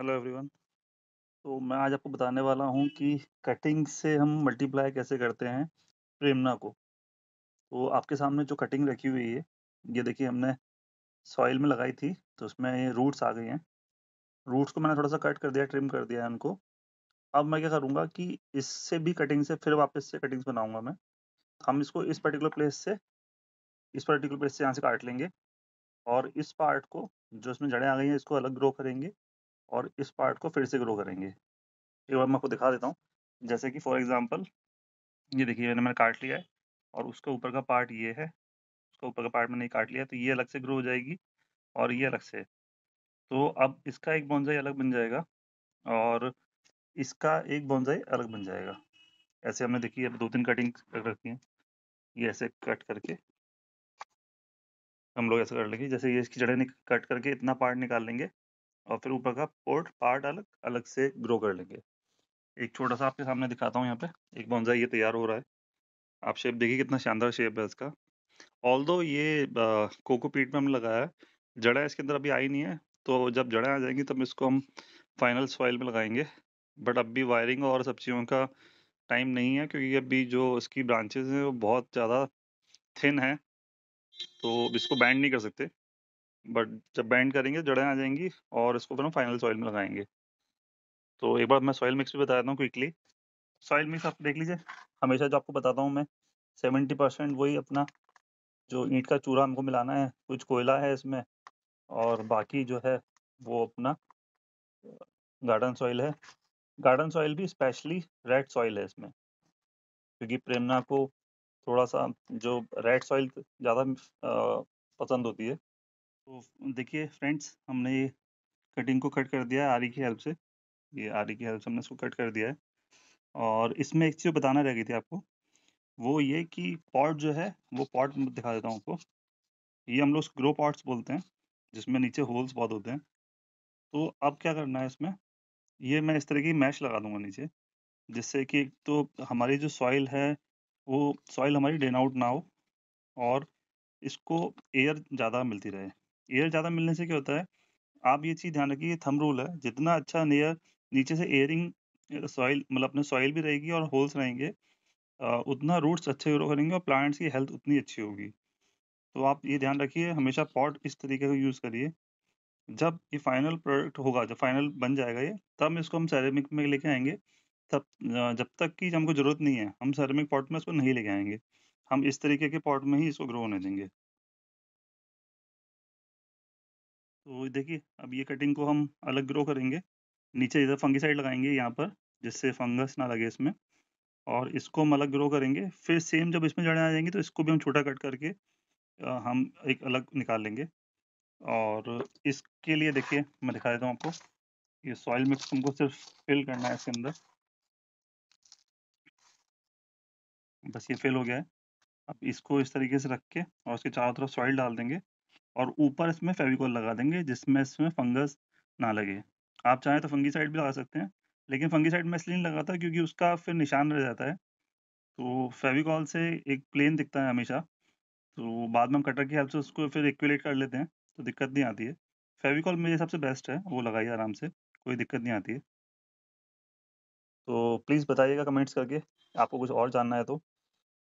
hello everyone तो मैं आज आपको बताने वाला हूँ कि कटिंग से हम मल्टीप्लाई कैसे करते हैं प्रेमना को तो आपके सामने जो कटिंग रखी हुई है ये देखिए हमने सॉइल में लगाई थी तो उसमें ये रूट्स आ गई हैं रूट्स को मैंने थोड़ा सा कट कर दिया ट्रिम कर दिया है उनको अब मैं क्या करूँगा कि इससे भी कटिंग से फिर वापस से कटिंग्स बनाऊँगा मैं हम इसको इस पर्टिकुलर प्लेस से इस पर्टिकुलर प्लेस से यहाँ से काट लेंगे और इस पार्ट को जो इसमें जड़ें आ गई हैं इसको अलग ग्रो करेंगे और इस पार्ट को फिर से ग्रो करेंगे एक बार मैं आपको दिखा देता हूँ जैसे कि फॉर एग्ज़ाम्पल ये देखिए मैंने मैंने काट लिया है और उसके ऊपर का पार्ट ये है उसका ऊपर का पार्ट मैंने काट लिया तो ये अलग से ग्रो हो जाएगी और ये अलग से तो अब इसका एक बॉन्जाई अलग बन जाएगा और इसका एक बॉन्जाई अलग बन जाएगा ऐसे हमने देखी अब दो तीन कटिंग रखी हैं ये ऐसे कट करके हम लोग ऐसे कर लेंगे जैसे ये इसकी जड़ें कट करके इतना पार्ट निकाल लेंगे और फिर ऊपर का पोर्ट पार्ट अलग अलग से ग्रो कर लेंगे एक छोटा सा आपके सामने दिखाता हूँ यहाँ पे एक बॉन्जा ये तैयार हो रहा है आप शेप देखिए कितना शानदार शेप है इसका ऑल दो ये कोकोपीट में हमने लगाया है जड़ा इसके अंदर अभी आई नहीं है तो जब जड़ें आ जाएंगी तब इसको हम फाइनल सॉइल में लगाएंगे बट अब भी वायरिंग और सब्जियों का टाइम नहीं है क्योंकि अभी जो इसकी ब्रांचेज हैं वो बहुत ज़्यादा थिन है तो इसको बैंड नहीं कर सकते बट जब बैंड करेंगे तो जड़ें आ जाएंगी और इसको फिर हम फाइनल सॉइल में लगाएंगे तो एक बार मैं सॉइल मिक्स भी बता देता हूँ क्विकली सॉइल मिक्स आप देख लीजिए हमेशा जो आपको बताता हूँ मैं सेवेंटी परसेंट वही अपना जो ईंट का चूरा हमको मिलाना है कुछ कोयला है इसमें और बाकी जो है वो अपना गार्डन सॉइल है गार्डन सॉइल भी स्पेशली रेड सॉइल है इसमें क्योंकि प्रेमना को थोड़ा सा जो रेड सॉइल ज़्यादा पसंद होती है तो देखिए फ्रेंड्स हमने ये कटिंग को कट कर दिया है आरी की हेल्प से ये आरी की हेल्प से हमने इसको कट कर दिया है और इसमें एक चीज़ बताना रह गई थी आपको वो ये कि पॉट जो है वो पॉट दिखा देता हूँ आपको ये हम लोग ग्रो पॉट्स बोलते हैं जिसमें नीचे होल्स बहुत होते हैं तो अब क्या करना है इसमें ये मैं इस तरह की मैश लगा दूंगा नीचे जिससे कि तो हमारी जो सॉइल है वो सॉइल हमारी ड्रेन आउट ना हो और इसको एयर ज़्यादा मिलती रहे एयर ज़्यादा मिलने से क्या होता है आप ये चीज़ ध्यान रखिए थम रूल है जितना अच्छा नियर नीचे से एयरिंग सॉइल मतलब अपने सॉइल भी रहेगी और होल्स रहेंगे उतना रूट्स अच्छे ग्रो करेंगे और प्लांट्स की हेल्थ उतनी अच्छी होगी तो आप ये ध्यान रखिए हमेशा पॉट इस तरीके का यूज़ करिए जब ये फाइनल प्रोडक्ट होगा जब फाइनल बन जाएगा ये तब इसको हम सैरेमिक में लेके आएंगे तब जब तक कि हमको ज़रूरत नहीं है हम सैरेमिक पॉट में इसको नहीं लेके आएंगे हम इस तरीके के पॉट में ही इसको ग्रो होने देंगे तो देखिए अब ये कटिंग को हम अलग ग्रो करेंगे नीचे इधर साइड लगाएंगे यहाँ पर जिससे फंगस ना लगे इसमें और इसको हम अलग ग्रो करेंगे फिर सेम जब इसमें जड़ें आ जाएंगी तो इसको भी हम छोटा कट करके हम एक अलग निकाल लेंगे और इसके लिए देखिए मैं दिखा देता हूँ आपको ये सॉइल मिक्स हमको सिर्फ फिल करना है इसके अंदर बस ये फिल हो गया है अब इसको इस तरीके से रख के और उसके चारों तरफ सॉइल डाल देंगे और ऊपर इसमें फेविकॉल लगा देंगे जिसमें इसमें फंगस ना लगे आप चाहें तो फंगी साइड भी लगा सकते हैं लेकिन फंगी साइड में इसलिए नहीं लगाता क्योंकि उसका फिर निशान रह जाता है तो फेविकॉल से एक प्लेन दिखता है हमेशा तो बाद में हम कटर की हेल्प से उसको फिर इक्वलेट कर लेते हैं तो दिक्कत नहीं आती है फेविकॉल मेरे हिसाब से बेस्ट है वो लगाइए आराम से कोई दिक्कत नहीं आती है तो प्लीज़ बताइएगा कमेंट्स करके आपको कुछ और जानना है तो